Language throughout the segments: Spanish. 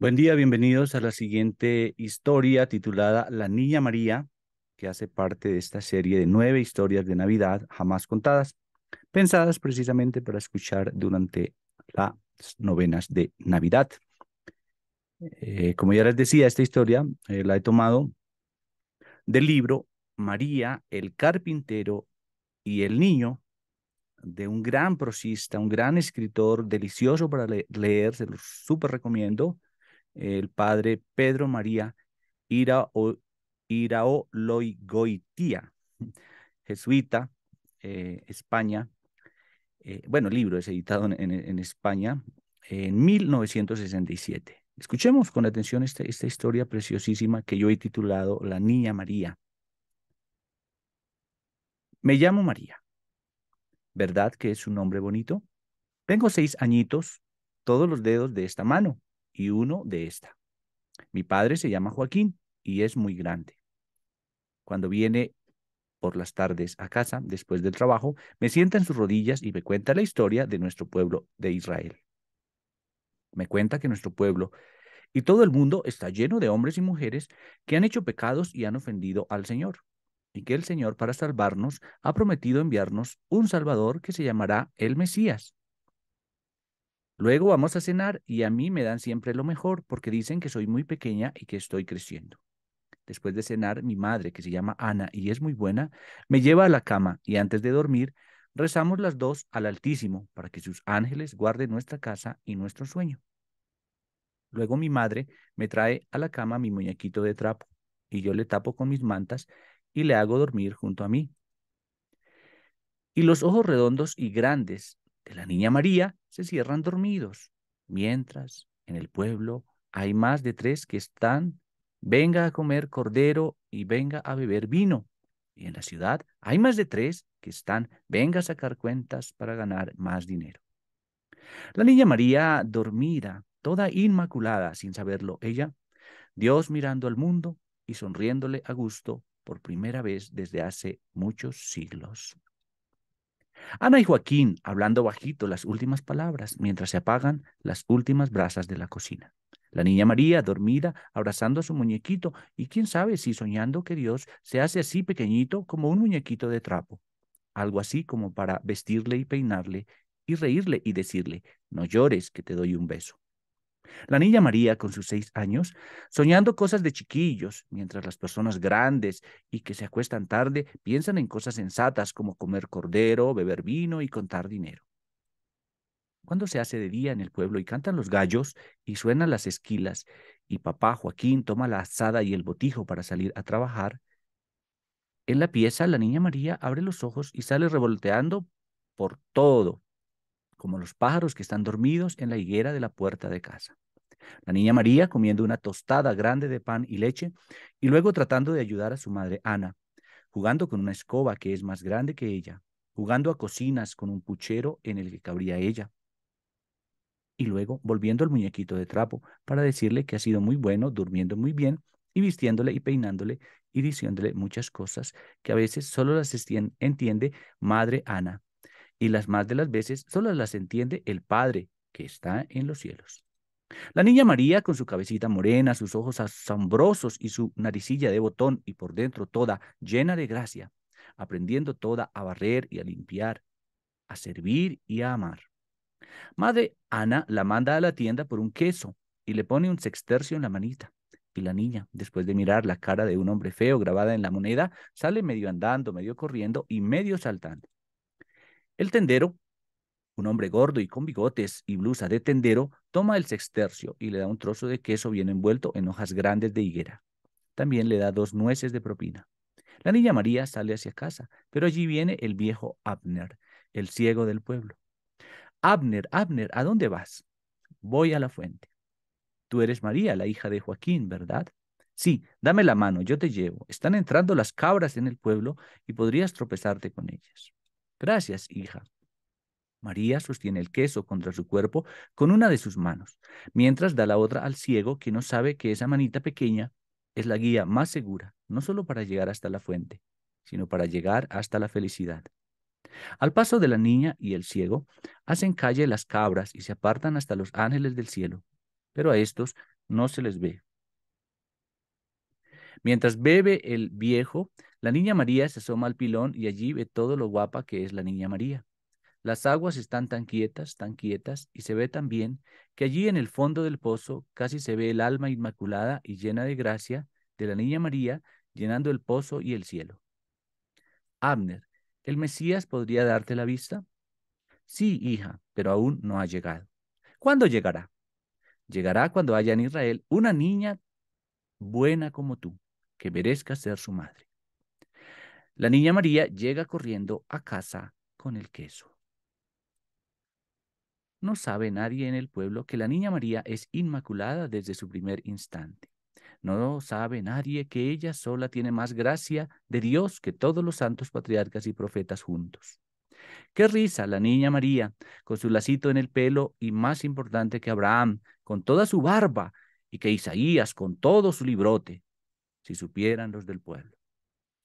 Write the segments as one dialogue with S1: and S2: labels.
S1: Buen día, bienvenidos a la siguiente historia titulada La Niña María, que hace parte de esta serie de nueve historias de Navidad jamás contadas, pensadas precisamente para escuchar durante las novenas de Navidad. Eh, como ya les decía, esta historia eh, la he tomado del libro María, el carpintero y el niño, de un gran prosista, un gran escritor, delicioso para leer, se lo súper recomiendo, el padre Pedro María Irao, Irao jesuita, eh, España. Eh, bueno, libro es editado en, en, España en 1967. Escuchemos con atención este, esta historia preciosísima que yo he titulado La Niña María. Me llamo María. ¿Verdad que es un nombre bonito? Tengo seis añitos, todos los dedos de esta mano y uno de esta. Mi padre se llama Joaquín y es muy grande. Cuando viene por las tardes a casa, después del trabajo, me sienta en sus rodillas y me cuenta la historia de nuestro pueblo de Israel. Me cuenta que nuestro pueblo y todo el mundo está lleno de hombres y mujeres que han hecho pecados y han ofendido al Señor, y que el Señor para salvarnos ha prometido enviarnos un Salvador que se llamará el Mesías. Luego vamos a cenar y a mí me dan siempre lo mejor porque dicen que soy muy pequeña y que estoy creciendo. Después de cenar, mi madre, que se llama Ana y es muy buena, me lleva a la cama y antes de dormir rezamos las dos al Altísimo para que sus ángeles guarden nuestra casa y nuestro sueño. Luego mi madre me trae a la cama mi muñequito de trapo y yo le tapo con mis mantas y le hago dormir junto a mí. Y los ojos redondos y grandes la niña María se cierran dormidos, mientras en el pueblo hay más de tres que están, venga a comer cordero y venga a beber vino. Y en la ciudad hay más de tres que están, venga a sacar cuentas para ganar más dinero. La niña María, dormida, toda inmaculada, sin saberlo ella, Dios mirando al mundo y sonriéndole a gusto por primera vez desde hace muchos siglos. Ana y Joaquín hablando bajito las últimas palabras mientras se apagan las últimas brasas de la cocina. La niña María, dormida, abrazando a su muñequito, y quién sabe si soñando que Dios se hace así pequeñito como un muñequito de trapo, algo así como para vestirle y peinarle y reírle y decirle, no llores que te doy un beso. La niña María, con sus seis años, soñando cosas de chiquillos, mientras las personas grandes y que se acuestan tarde piensan en cosas sensatas como comer cordero, beber vino y contar dinero. Cuando se hace de día en el pueblo y cantan los gallos y suenan las esquilas y papá Joaquín toma la asada y el botijo para salir a trabajar, en la pieza la niña María abre los ojos y sale revolteando por todo como los pájaros que están dormidos en la higuera de la puerta de casa. La niña María comiendo una tostada grande de pan y leche y luego tratando de ayudar a su madre Ana, jugando con una escoba que es más grande que ella, jugando a cocinas con un puchero en el que cabría ella. Y luego volviendo al muñequito de trapo para decirle que ha sido muy bueno, durmiendo muy bien y vistiéndole y peinándole y diciéndole muchas cosas que a veces solo las entiende madre Ana, y las más de las veces solo las entiende el Padre que está en los cielos. La niña María, con su cabecita morena, sus ojos asombrosos y su naricilla de botón y por dentro toda llena de gracia, aprendiendo toda a barrer y a limpiar, a servir y a amar. Madre Ana la manda a la tienda por un queso y le pone un sextercio en la manita. Y la niña, después de mirar la cara de un hombre feo grabada en la moneda, sale medio andando, medio corriendo y medio saltando. El tendero, un hombre gordo y con bigotes y blusa de tendero, toma el sextercio y le da un trozo de queso bien envuelto en hojas grandes de higuera. También le da dos nueces de propina. La niña María sale hacia casa, pero allí viene el viejo Abner, el ciego del pueblo. Abner, Abner, ¿a dónde vas? Voy a la fuente. Tú eres María, la hija de Joaquín, ¿verdad? Sí, dame la mano, yo te llevo. Están entrando las cabras en el pueblo y podrías tropezarte con ellas. Gracias, hija. María sostiene el queso contra su cuerpo con una de sus manos, mientras da la otra al ciego que no sabe que esa manita pequeña es la guía más segura, no solo para llegar hasta la fuente, sino para llegar hasta la felicidad. Al paso de la niña y el ciego, hacen calle las cabras y se apartan hasta los ángeles del cielo, pero a estos no se les ve. Mientras bebe el viejo, la niña María se asoma al pilón y allí ve todo lo guapa que es la niña María. Las aguas están tan quietas, tan quietas, y se ve tan bien, que allí en el fondo del pozo casi se ve el alma inmaculada y llena de gracia de la niña María, llenando el pozo y el cielo. Abner, ¿el Mesías podría darte la vista? Sí, hija, pero aún no ha llegado. ¿Cuándo llegará? Llegará cuando haya en Israel una niña buena como tú, que merezca ser su madre. La niña María llega corriendo a casa con el queso. No sabe nadie en el pueblo que la niña María es inmaculada desde su primer instante. No sabe nadie que ella sola tiene más gracia de Dios que todos los santos patriarcas y profetas juntos. Qué risa la niña María, con su lacito en el pelo y más importante que Abraham, con toda su barba, y que Isaías, con todo su librote, si supieran los del pueblo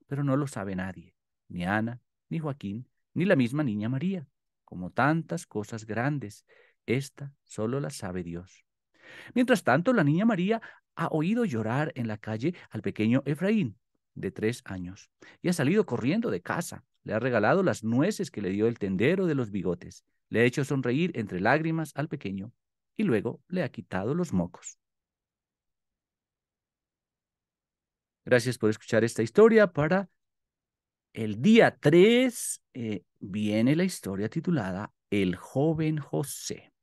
S1: pero no lo sabe nadie, ni Ana, ni Joaquín, ni la misma niña María. Como tantas cosas grandes, esta solo la sabe Dios. Mientras tanto, la niña María ha oído llorar en la calle al pequeño Efraín, de tres años, y ha salido corriendo de casa. Le ha regalado las nueces que le dio el tendero de los bigotes. Le ha hecho sonreír entre lágrimas al pequeño y luego le ha quitado los mocos. Gracias por escuchar esta historia. Para el día 3 eh, viene la historia titulada El joven José.